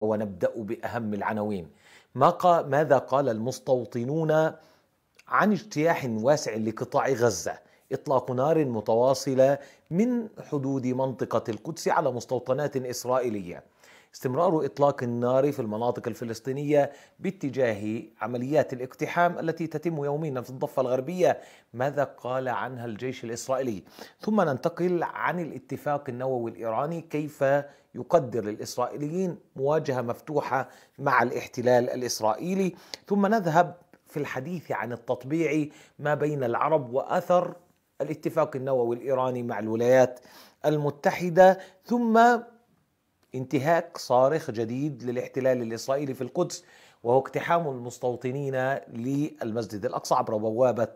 ونبدأ بأهم العناوين ما قا ماذا قال المستوطنون عن اجتياح واسع لقطاع غزة إطلاق نار متواصلة من حدود منطقة القدس على مستوطنات إسرائيلية استمرار اطلاق النار في المناطق الفلسطينيه باتجاه عمليات الاقتحام التي تتم يوميا في الضفه الغربيه ماذا قال عنها الجيش الاسرائيلي ثم ننتقل عن الاتفاق النووي الايراني كيف يقدر الاسرائيليين مواجهه مفتوحه مع الاحتلال الاسرائيلي ثم نذهب في الحديث عن التطبيع ما بين العرب واثر الاتفاق النووي الايراني مع الولايات المتحده ثم انتهاك صارخ جديد للاحتلال الاسرائيلي في القدس وهو اقتحام المستوطنين للمسجد الاقصى عبر بوابه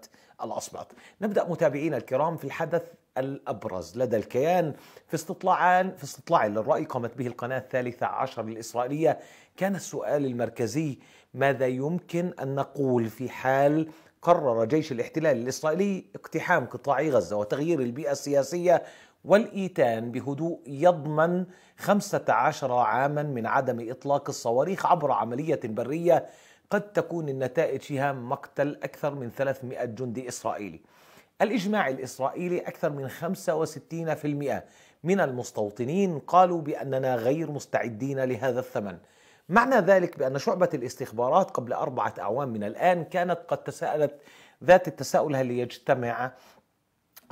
الاسباط. نبدا متابعينا الكرام في الحدث الابرز لدى الكيان في استطلاعان في استطلاع للراي قامت به القناه الثالثه عشر الاسرائيليه كان السؤال المركزي ماذا يمكن ان نقول في حال قرر جيش الاحتلال الاسرائيلي اقتحام قطاع غزه وتغيير البيئه السياسيه والإيتام بهدوء يضمن 15 عاما من عدم إطلاق الصواريخ عبر عملية برية قد تكون النتائج فيها مقتل أكثر من 300 جندي إسرائيلي الإجماع الإسرائيلي أكثر من 65% من المستوطنين قالوا بأننا غير مستعدين لهذا الثمن معنى ذلك بأن شعبة الاستخبارات قبل أربعة أعوام من الآن كانت قد تساءلت ذات التساؤل هل يجتمع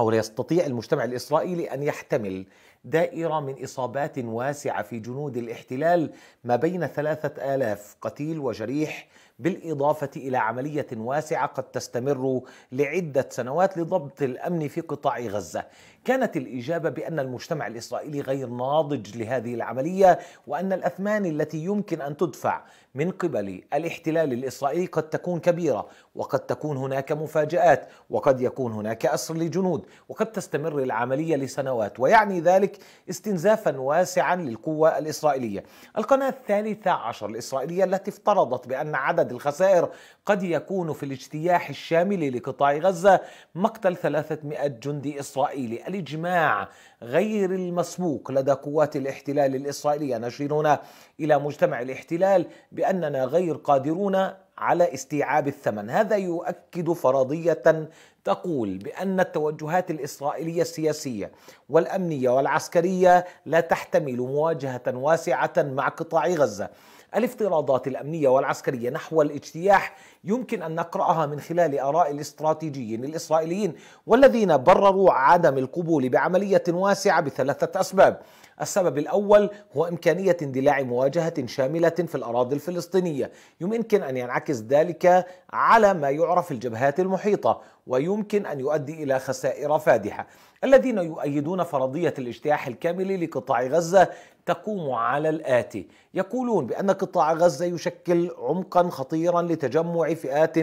أو لا يستطيع المجتمع الإسرائيلي أن يحتمل دائرة من إصابات واسعة في جنود الاحتلال ما بين ثلاثة آلاف قتيل وجريح بالإضافة إلى عملية واسعة قد تستمر لعدة سنوات لضبط الأمن في قطاع غزة كانت الإجابة بأن المجتمع الإسرائيلي غير ناضج لهذه العملية وأن الأثمان التي يمكن أن تدفع من قبل الاحتلال الاسرائيلي قد تكون كبيره وقد تكون هناك مفاجات وقد يكون هناك اسر لجنود وقد تستمر العمليه لسنوات ويعني ذلك استنزافا واسعا للقوه الاسرائيليه. القناه الثالثه عشر الاسرائيليه التي افترضت بان عدد الخسائر قد يكون في الاجتياح الشامل لقطاع غزه مقتل 300 جندي اسرائيلي، الاجماع غير المسبوق لدى قوات الاحتلال الإسرائيلية نشيرون إلى مجتمع الاحتلال بأننا غير قادرون على استيعاب الثمن هذا يؤكد فرضية تقول بأن التوجهات الإسرائيلية السياسية والأمنية والعسكرية لا تحتمل مواجهة واسعة مع قطاع غزة الافتراضات الأمنية والعسكرية نحو الاجتياح يمكن أن نقرأها من خلال آراء الاستراتيجيين الإسرائيليين والذين برروا عدم القبول بعملية واسعة بثلاثة أسباب السبب الأول هو إمكانية اندلاع مواجهة شاملة في الأراضي الفلسطينية يمكن أن ينعكس ذلك على ما يعرف الجبهات المحيطة ويمكن أن يؤدي إلى خسائر فادحة الذين يؤيدون فرضية الاجتياح الكامل لقطاع غزة تقوم على الآتي يقولون بأن قطاع غزة يشكل عمقا خطيرا لتجمع فئات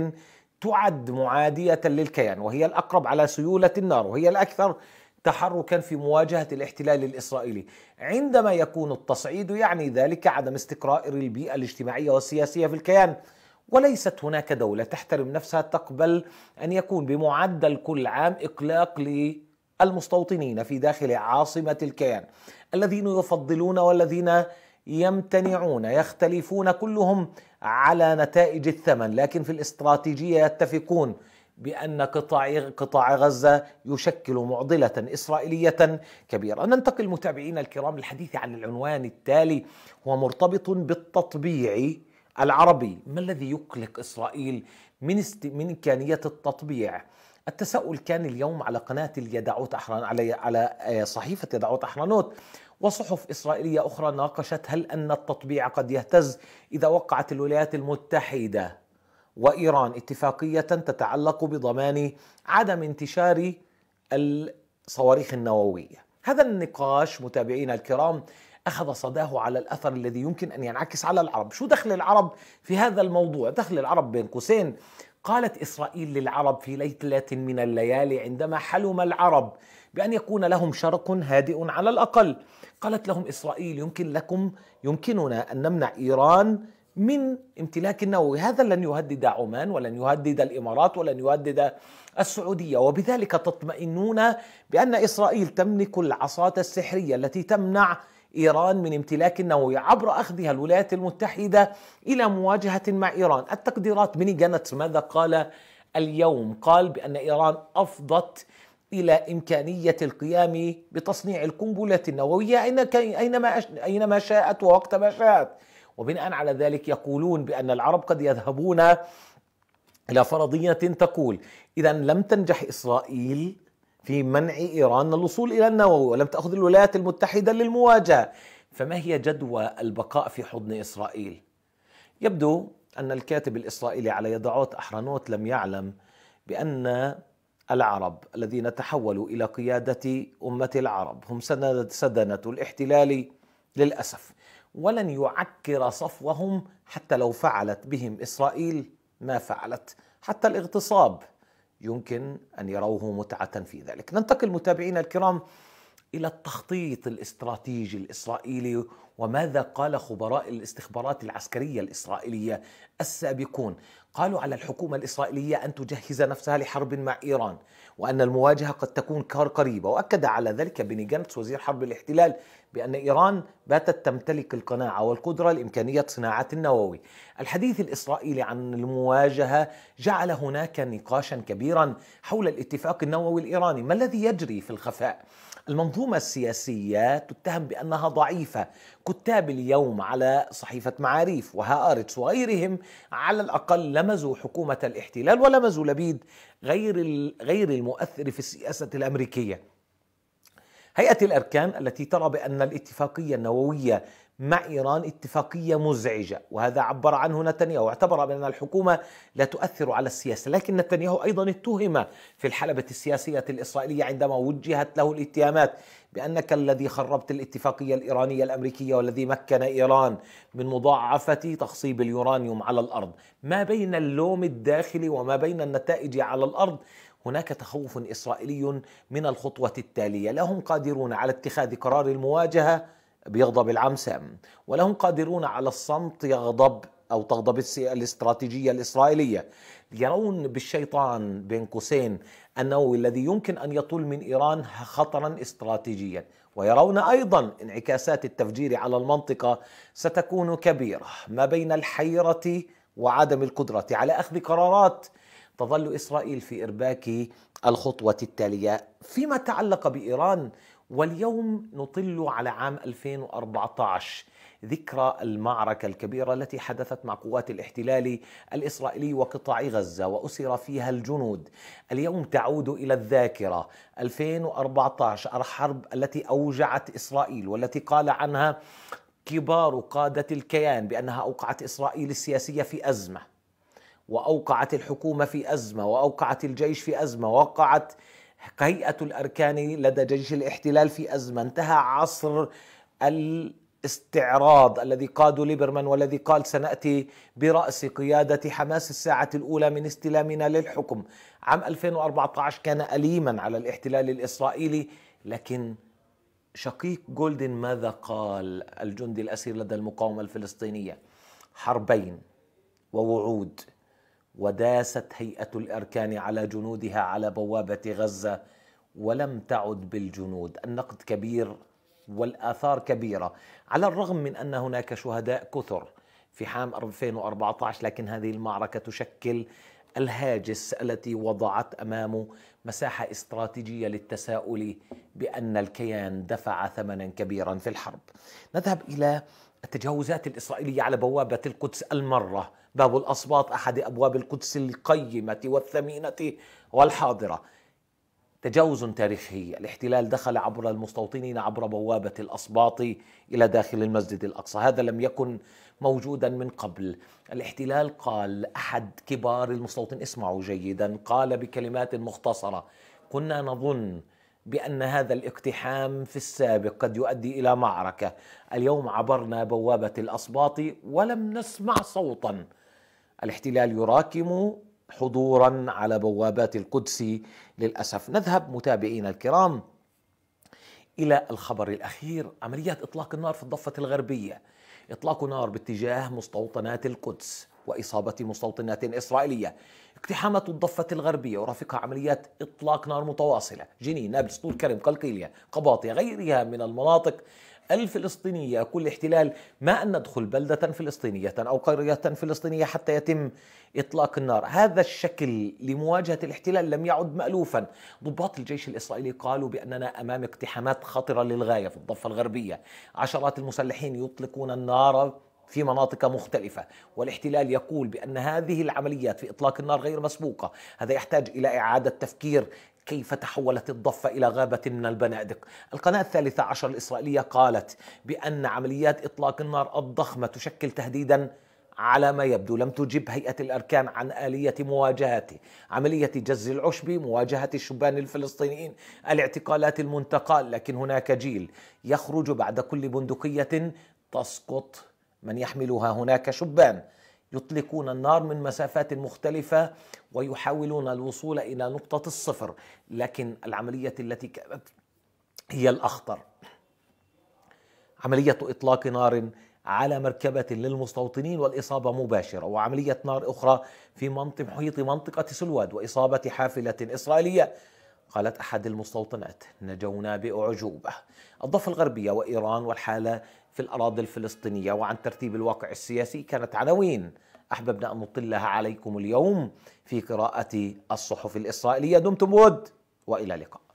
تعد معادية للكيان وهي الأقرب على سيولة النار وهي الأكثر تحركا في مواجهة الاحتلال الإسرائيلي عندما يكون التصعيد يعني ذلك عدم استقرار البيئة الاجتماعية والسياسية في الكيان وليست هناك دولة تحترم نفسها تقبل أن يكون بمعدل كل عام إقلاق المستوطنين في داخل عاصمة الكيان الذين يفضلون والذين يمتنعون يختلفون كلهم على نتائج الثمن لكن في الاستراتيجية يتفقون بأن قطاع قطاع غزة يشكل معضلة إسرائيلية كبيرة. ننتقل متابعينا الكرام للحديث عن العنوان التالي هو مرتبط بالتطبيع العربي، ما الذي يقلق إسرائيل من است... من إمكانية التطبيع؟ التساؤل كان اليوم على قناة اليدعوت أحران على على آه، صحيفة يدعوت أحرانوت وصحف إسرائيلية أخرى ناقشت هل أن التطبيع قد يهتز إذا وقعت الولايات المتحدة وإيران اتفاقية تتعلق بضمان عدم انتشار الصواريخ النووية هذا النقاش متابعينا الكرام أخذ صداه على الأثر الذي يمكن أن ينعكس على العرب شو دخل العرب في هذا الموضوع دخل العرب بين قوسين قالت إسرائيل للعرب في ليلة من الليالي عندما حلم العرب بأن يكون لهم شرق هادئ على الأقل قالت لهم إسرائيل يمكن لكم يمكننا أن نمنع إيران من امتلاك النووي هذا لن يهدد عمان ولن يهدد الإمارات ولن يهدد السعودية وبذلك تطمئنون بأن إسرائيل تملك العصاة السحرية التي تمنع إيران من امتلاك النووي عبر أخذها الولايات المتحدة إلى مواجهة مع إيران التقديرات بني جانتس ماذا قال اليوم قال بأن إيران أفضت إلى إمكانية القيام بتصنيع القنبلة النووية أينما, أينما شاءت ما شاءت وبناء على ذلك يقولون بأن العرب قد يذهبون إلى فرضية تقول إذا لم تنجح إسرائيل في منع إيران الوصول إلى النووي ولم تأخذ الولايات المتحدة للمواجهة فما هي جدوى البقاء في حضن إسرائيل؟ يبدو أن الكاتب الإسرائيلي على يدعوت أحرنوت لم يعلم بأن العرب الذين تحولوا إلى قيادة أمة العرب هم سدنة الاحتلال للأسف ولن يعكر صفوهم حتى لو فعلت بهم إسرائيل ما فعلت حتى الاغتصاب يمكن ان يروه متعه في ذلك. ننتقل متابعينا الكرام الى التخطيط الاستراتيجي الاسرائيلي وماذا قال خبراء الاستخبارات العسكريه الاسرائيليه السابقون قالوا على الحكومه الاسرائيليه ان تجهز نفسها لحرب مع ايران وان المواجهه قد تكون كار قريبه واكد على ذلك بيني جنتس وزير حرب الاحتلال بان ايران باتت تمتلك القناعه والقدره لامكانيه صناعه النووي الحديث الاسرائيلي عن المواجهه جعل هناك نقاشا كبيرا حول الاتفاق النووي الايراني ما الذي يجري في الخفاء المنظومة السياسية تتهم بأنها ضعيفة كتاب اليوم على صحيفة معاريف وهآرتس وغيرهم على الأقل لمزوا حكومة الاحتلال ولمزوا لبيد غير, غير المؤثر في السياسة الأمريكية هيئة الأركان التي ترى بأن الاتفاقية النووية مع إيران اتفاقية مزعجة وهذا عبر عنه نتنياهو اعتبر بأن الحكومة لا تؤثر على السياسة لكن نتنياهو أيضا اتهم في الحلبة السياسية الإسرائيلية عندما وجهت له الاتهامات بأنك الذي خربت الاتفاقية الإيرانية الأمريكية والذي مكن إيران من مضاعفة تخصيب اليورانيوم على الأرض ما بين اللوم الداخلي وما بين النتائج على الأرض هناك تخوف إسرائيلي من الخطوة التالية لا هم قادرون على اتخاذ قرار المواجهة بيغضب سام ولهم قادرون على الصمت يغضب أو تغضب الاستراتيجية الإسرائيلية يرون بالشيطان بين قوسين أنه الذي يمكن أن يطول من إيران خطرا استراتيجيا ويرون أيضا انعكاسات التفجير على المنطقة ستكون كبيرة ما بين الحيرة وعدم القدرة على أخذ قرارات تظل إسرائيل في إرباك الخطوة التالية فيما تعلق بإيران واليوم نطل على عام 2014 ذكرى المعركة الكبيرة التي حدثت مع قوات الاحتلال الإسرائيلي وقطاع غزة وأسر فيها الجنود اليوم تعود إلى الذاكرة 2014 الحرب التي أوجعت إسرائيل والتي قال عنها كبار قادة الكيان بأنها أوقعت إسرائيل السياسية في أزمة وأوقعت الحكومة في أزمة وأوقعت الجيش في أزمة وأوقعت هيئة الأركان لدى جيش الاحتلال في أزمة انتهى عصر الاستعراض الذي قاده ليبرمان والذي قال سنأتي برأس قيادة حماس الساعة الأولى من استلامنا للحكم عام 2014 كان أليما على الاحتلال الإسرائيلي لكن شقيق جولدن ماذا قال الجندي الأسير لدى المقاومة الفلسطينية حربين ووعود وداست هيئه الاركان على جنودها على بوابه غزه ولم تعد بالجنود النقد كبير والاثار كبيره على الرغم من ان هناك شهداء كثر في حام 2014 لكن هذه المعركه تشكل الهاجس التي وضعت امامه مساحه استراتيجيه للتساؤل بان الكيان دفع ثمنا كبيرا في الحرب. نذهب الى التجاوزات الإسرائيلية على بوابة القدس المرة باب الأصباط أحد أبواب القدس القيمة والثمينة والحاضرة تجاوز تاريخي الاحتلال دخل عبر المستوطنين عبر بوابة الأصباط إلى داخل المسجد الأقصى هذا لم يكن موجودا من قبل الاحتلال قال أحد كبار المستوطن اسمعوا جيدا قال بكلمات مختصرة كنا نظن بأن هذا الاقتحام في السابق قد يؤدي إلى معركة اليوم عبرنا بوابة الأصباط ولم نسمع صوتا الاحتلال يراكم حضورا على بوابات القدس للأسف نذهب متابعينا الكرام إلى الخبر الأخير عمليات إطلاق النار في الضفة الغربية إطلاق نار باتجاه مستوطنات القدس وإصابة مستوطنات إسرائيلية اقتحامات الضفة الغربية ورافقها عمليات إطلاق نار متواصلة جنين نابلس طول كرم قلقيلية قباطية غيرها من المناطق الفلسطينية كل احتلال ما أن ندخل بلدة فلسطينية أو قرية فلسطينية حتى يتم إطلاق النار هذا الشكل لمواجهة الاحتلال لم يعد مألوفا ضباط الجيش الإسرائيلي قالوا بأننا أمام اقتحامات خطرة للغاية في الضفة الغربية عشرات المسلحين يطلقون النار في مناطق مختلفة والاحتلال يقول بأن هذه العمليات في إطلاق النار غير مسبوقة هذا يحتاج إلى إعادة تفكير كيف تحولت الضفة إلى غابة من البنادق القناة الثالثة عشر الإسرائيلية قالت بأن عمليات إطلاق النار الضخمة تشكل تهديداً على ما يبدو لم تجب هيئة الأركان عن آلية مواجهته عملية جز العشب مواجهة الشبان الفلسطينيين الاعتقالات المنتقال لكن هناك جيل يخرج بعد كل بندقية تسقط من يحملها هناك شبان يطلقون النار من مسافات مختلفة ويحاولون الوصول إلى نقطة الصفر لكن العملية التي كانت هي الأخطر عملية إطلاق نار على مركبة للمستوطنين والإصابة مباشرة وعملية نار أخرى في منطق محيط منطقة سلواد وإصابة حافلة إسرائيلية قالت أحد المستوطنات نجونا بأعجوبة الضفة الغربية وإيران والحالة في الأراضي الفلسطينية وعن ترتيب الواقع السياسي كانت عناوين أحببنا أن نطلها عليكم اليوم في قراءة الصحف الإسرائيلية دمتم ود وإلى اللقاء